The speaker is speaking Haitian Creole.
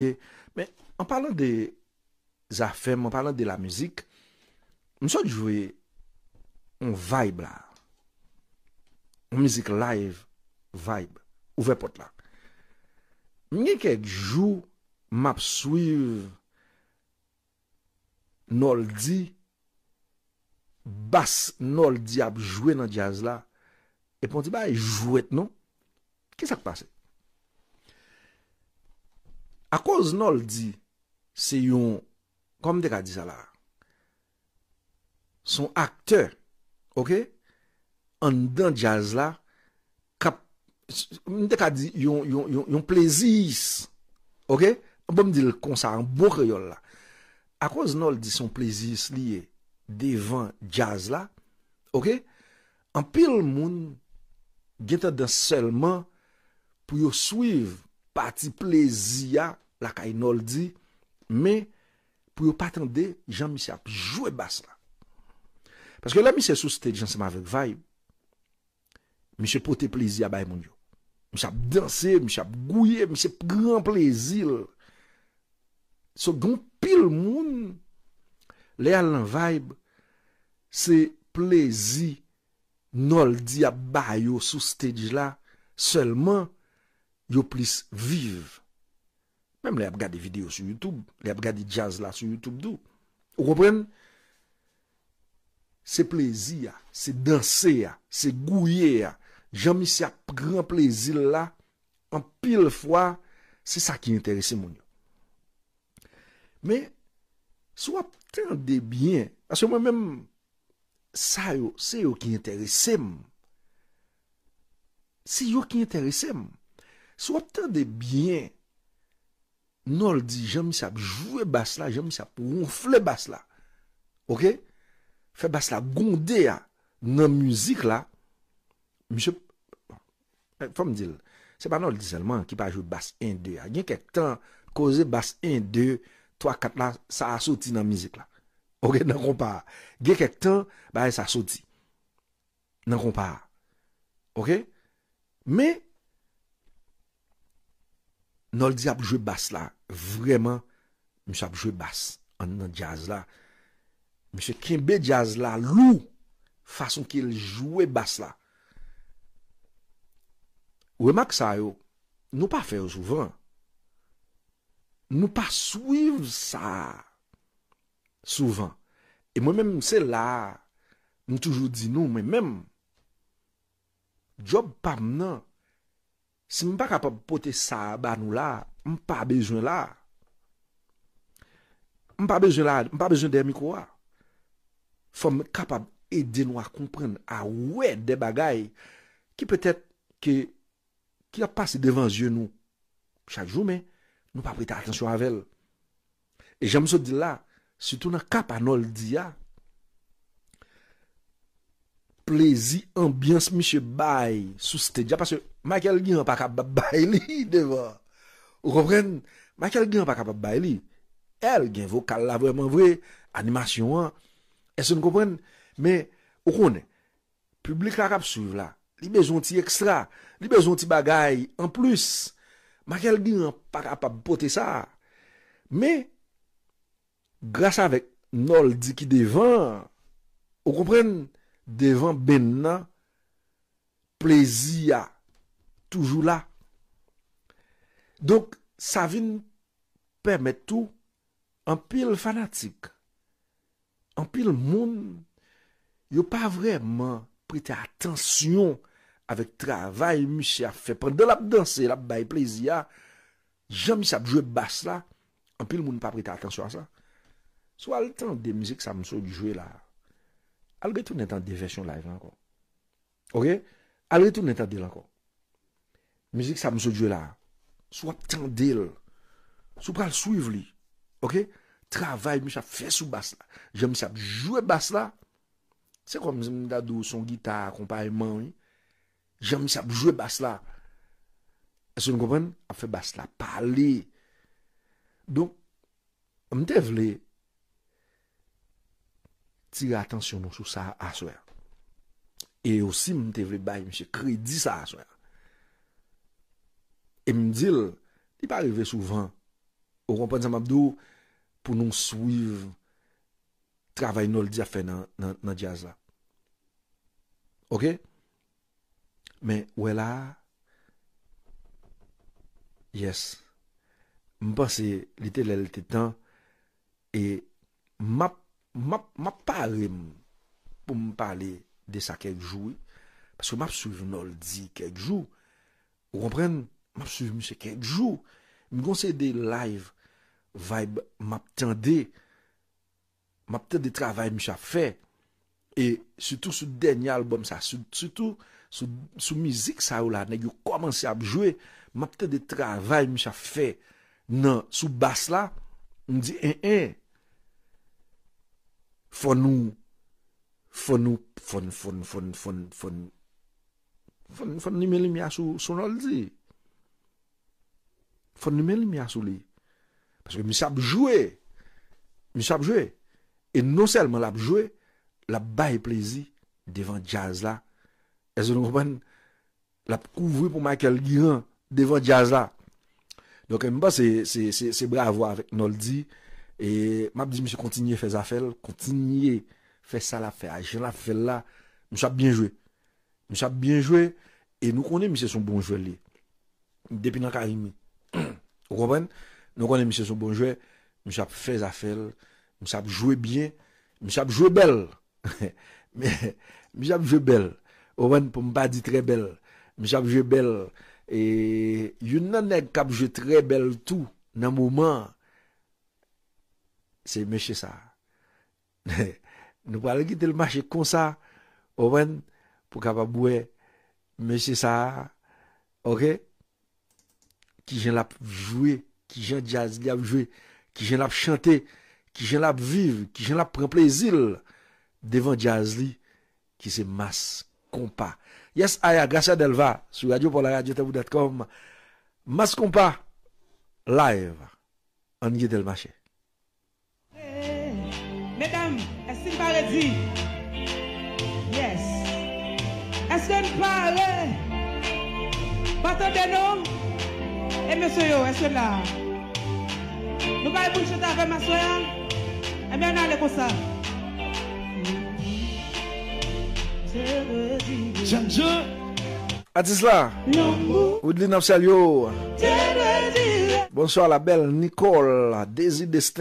Men, an palan de zafem, an palan de la mizik, monsan jowe yon vibe la, yon mizik live, vibe, ouve pot la. Mwenye kek jow, map swiv, nol di, bas nol di ap jowe nan jazz la, epon di ba jowet nou, kisak pase? A koz nol di, se yon, kom dek a di sa la, son akte, ok, an dan jaz la, kap, m dek a di, yon plezis, ok, m bom di l konsa an boku yon la. A koz nol di son plezis liye, devan jaz la, ok, an pil moun geta dan selman pou yo suiv Pati plezi ya la kay nol di. Men, pou yo patande, jan mi se ap jwe bas la. Paske la mi se sou stedi jan seman vek vaib. Mi se pote plezi ya bay moun yo. Mi se ap dense, mi se ap gouye, mi se ap gran plezi l. So, goun pil moun. Le al nan vaib, se plezi nol di ya bay yo sou stedi la. Selman... Yo plis vive. Mem le ap gade video sou YouTube. Le ap gade jazz la sou YouTube dou. Ou repren, se plezi a, se danse a, se gouye a, jan mi se ap gran plezi la, an pil fwa, se sa ki enterese moun yo. Men, sou ap tende bien, as yo mwen men, sa yo, se yo ki enterese moun. Se yo ki enterese moun. So ap tan de byen, nou al di, jami sap, jowe bas la, jami sap, wouf le bas la. Ok? Fè bas la, gonde ya, nan muzik la, mishèp, fò mdil, se pa nou al di selman ki pa jowe bas 1-2 ya, gen kek tan, koze bas 1-2, 3-4 la, sa asoti nan muzik la. Ok? Nan kompa. Gen kek tan, ba e sa asoti. Nan kompa. Ok? Me, Nol di ap jwe bas la. Vreman. Mse ap jwe bas. An nan jazz la. Mse kimbe jazz la. Lou. Fason ki el jwe bas la. Ou emak sa yo. Nou pa fe yo souvan. Nou pa swiv sa. Souvan. E mwen men mwen se la. Mwen toujou di nou. Mwen men. Job pamenan. Si mi pa kapab pote sa ba nou la, mi pa bejwen la. Mi pa bejwen la, mi pa bejwen de mi kouwa. Fom kapab ede nou a kompren a wè de bagay ki pwetet ki la pase devan zye nou chak jou men, nou pa prete atensyon avèl. E jèm sou di la, si tou nan kap anol di ya... plezi, ambyans, miche bay, sou stedja, paswe, ma kel gen an pa kap ba bay li, devan, ou kompren, ma kel gen an pa kap ba bay li, el gen vokal la, vwe, vwe, animasyon an, esen kompren, me, ou konen, publik la kap souv la, li bezon ti ekstra, li bezon ti bagay, an plus, ma kel gen an pa kap pa bote sa, me, grasa vek, nol di ki devan, ou kompren, an, devan ben nan pleziya toujou la donk sa vin permette ou anpil fanatik anpil moun yo pa vreman prete atensyon avek travay mi se a fe pandel ap danse, ap bay pleziya jan mi se ap jwe bas la anpil moun pa prete atensyon a sa sou al tan de mizik sa m sou jwe la Alre tout netan devesyon live an kon. Ok? Alre tout netan deveyon an kon. Mizek sa mse djou la. Sou ap ten deveyon. Sou pral souiv li. Ok? Travay misek fe sou bas la. Je misek jou e bas la. Se kon mize menda do son gita, kompayman. Je misek jou e bas la. Asoun kompany? A fe bas la. Par li. Don, mitev li. Ok? Tire atensyon nou sou sa aswe. E osi mwen te vle bay mwen se kredi sa aswe. E mwen dil. Ti pa leve souvan. Ou kompon san map do. Poun nou swiv. Travay nou l di a fe nan jaz la. Ok. Men wè la. Yes. Mwen pas se. Li te lè li te tan. E map. M ap pale pou m pale de sa kèk jwou. Paske m ap suj nou l di kèk jwou. Ou rempren, m ap suj mi se kèk jwou. Mi gonsen de live vibe. M ap tende, m ap tende travay mi sa fè. E sütou sou denye album sa. Sütou sou mizik sa ou la. Ne yo komanse ap jwou. M ap tende travay mi sa fè. Non, sou bas la, m di en en. Fon nou... Fon nou... Fon... Fon... Fon... Fon... Fon... Fon ni men li mi asou sou nol di. Fon ni men li mi asou li. Paske mi sap jwe. Mi sap jwe. E nou selman lap jwe. Lap baye plezi. Devan jaz la. E zonou mwen... Lap kouvwe pou ma kel gyan. Devan jaz la. Donk en mi ba se... Se... Se bravo avwe. Nol di... E map di mse kontinye fè zafèl, kontinye fè sa la fè, a jen la fè la, mse ap byen jwè. Mse ap byen jwè, e nou konen mse son bon jwè li. Depi nan kajimi. Ou konwen, nou konen mse son bon jwè, mse ap fè zafèl, mse ap jwè byen, mse ap jwè bel. Mse ap jwè bel. Ou konen pou mpa di tre bel. Mse ap jwè bel. E yon nanèk ap jwè tre bel tou nan mouman. Se mèche sa. Nou wale gite l machè konsa. Owen pou kapabouè. Mèche sa. Ok. Ki jen lap jwé. Ki jen jazz li ap jwé. Ki jen lap chante. Ki jen lap vive. Ki jen lap preplezil. Devan jazz li. Ki se mas kompa. Yes aya. Gratia del va. Su radio pola radio tabou.com. Mas kompa. Live. An gite l machè. Mèdam, esti mpare zi? Yes. Esti mpare? Bato denom? E eh, mèso yo, esti mpare? Nou gaye pou yi chota avè mèso ya? E mè nan le konsa? Ati sla, ou dli nafsel yo. Bonswa la bel Nicole, Daisy Destin.